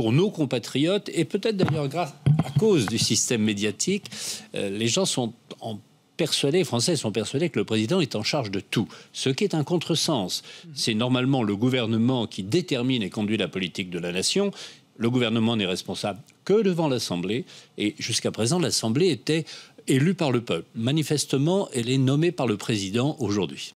pour nos compatriotes, et peut-être d'ailleurs grâce à cause du système médiatique, euh, les gens sont en persuadés, Français sont persuadés que le président est en charge de tout, ce qui est un contresens. Mhm. C'est normalement le gouvernement qui détermine et conduit la politique de la nation. Le gouvernement n'est responsable que devant l'Assemblée, et jusqu'à présent, l'Assemblée était élue par le peuple. Manifestement, elle est nommée par le président aujourd'hui.